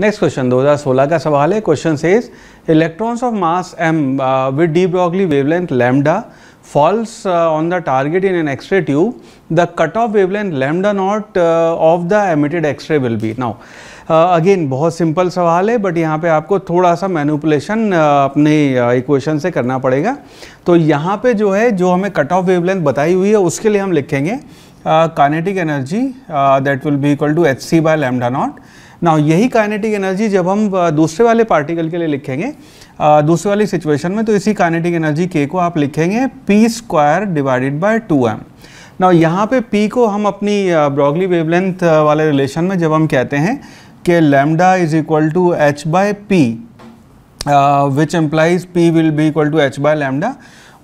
next question 2016 का सवाल है question says electrons of mass m with de Broglie wavelength lambda falls on the target in an X-ray tube the cut off wavelength wavelength naught of the emitted X-ray will be now again बहुत simple सवाल है but यहाँ पे आपको थोड़ा सा manipulation uh, अपने equation uh, से करना पड़ेगा तो यहाँ पे जो है जो हमें कट ऑफ वेवलेंथ बताई हुई है उसके लिए हम लिखेंगे kinetic energy that will be equal to h c by lambda naught ना यही काइनेटिक एनर्जी जब हम दूसरे वाले पार्टिकल के लिए लिखेंगे दूसरे वाली सिचुएशन में तो इसी काइनेटिक एनर्जी के को आप लिखेंगे p square divided by two m ना यहाँ पे पी को हम अपनी ब्रॉगली वेवलेंथ वाले रिलेशन में जब हम कहते हैं कि lambda is equal to h by p which implies p will be equal to h by lambda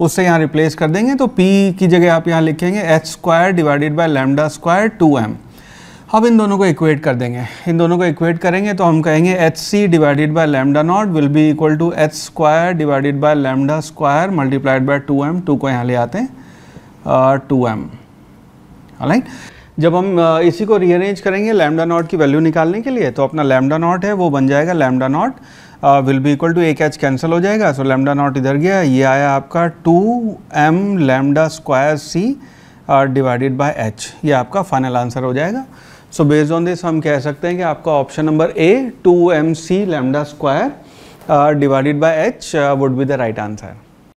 उससे यहाँ रिप्लेस कर देंगे तो पी की जगह आप यहाँ लिखेंगे h square divided by lambda square two m अब इन दोनों को इक्वेट कर देंगे इन दोनों को इक्वेट करेंगे तो हम कहेंगे h c divided by lambda naught will be equal to h square divided by lambda square multiplied by two m two को यहाँ ले आते हैं टू एम राइट जब हम इसी को रीअरेंज करेंगे लेमडा नॉट की वैल्यू निकालने के लिए तो अपना लेमडा नॉट है वो बन जाएगा lambda naught will be equal to एक एच कैंसिल हो जाएगा सो लेमडा नॉट इधर गया ये आया आपका two m lambda square c divided by h ये आपका फाइनल आंसर हो जाएगा सो बेस्ड ऑन दिस हम कह सकते हैं कि आपका option number A two m c lambda square divided by h would be the right answer